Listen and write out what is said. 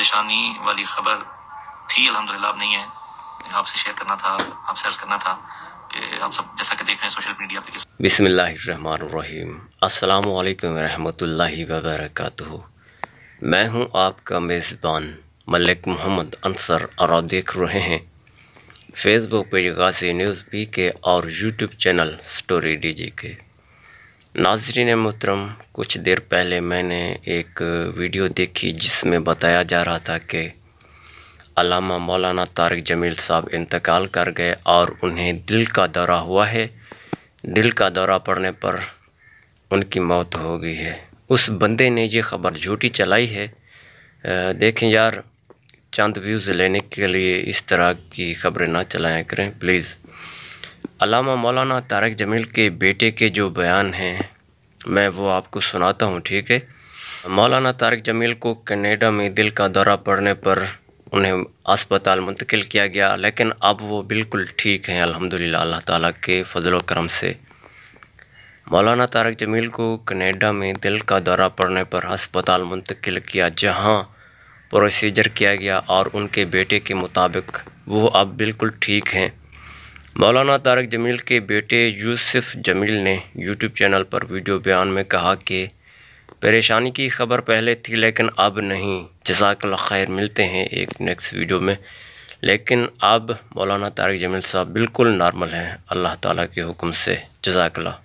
परेशानी वाली खबर थी अलहमदिल्ला नहीं है आपसे शेयर करना था आपसे अर्ज करना था कि आप सब जैसा कि देख रहे हैं सोशल मीडिया पे बिसमीम अल्लाम रहमतुल्ला वबरक मैं हूं आपका मेज़बान मलिक मोहम्मद अंसर और आप देख रहे हैं Facebook page Ghazi news P K और यूट्यूब चैनल स्टोरी डीजी के नाजरीन मोहतरम कुछ देर पहले मैंने एक वीडियो देखी जिसमें बताया जा रहा था कि अलामा मौलाना तारक जमील साहब इंतकाल कर गए और उन्हें दिल का दौरा हुआ है दिल का दौरा पड़ने पर उनकी मौत हो गई है उस बंदे ने ये खबर झूठी चलाई है देखें यार चंद व्यूज़ लेने के लिए इस तरह की खबरें ना चलाया करें प्लीज़ अलामा मौलाना तारक जमील के बेटे के जो बयान हैं मैं वो आपको सुनाता हूँ ठीक है मौलाना तारक जमील को कनाडा में दिल का दौरा पड़ने पर उन्हें अस्पताल मुंतकिल किया गया लेकिन अब वो बिल्कुल ठीक हैं अल्हम्दुलिल्लाह अल्लाह ताला के फजल करम से मौलाना तारक जमील को कनाडा में दिल का दौरा पड़ने पर अस्पताल मुंतकिल किया जहाँ प्रोसीजर किया गया और उनके बेटे के मुताबिक वो अब बिल्कुल ठीक हैं मौलाना तारक जमील के बेटे यूसुफ जमील ने यूट्यूब चैनल पर वीडियो बयान में कहा कि परेशानी की खबर पहले थी लेकिन अब नहीं जजाकल खैर मिलते हैं एक नेक्स्ट वीडियो में लेकिन अब मौलाना तारक जमील साहब बिल्कुल नॉर्मल हैं अल्लाह ताला के हुक्म से जजाकला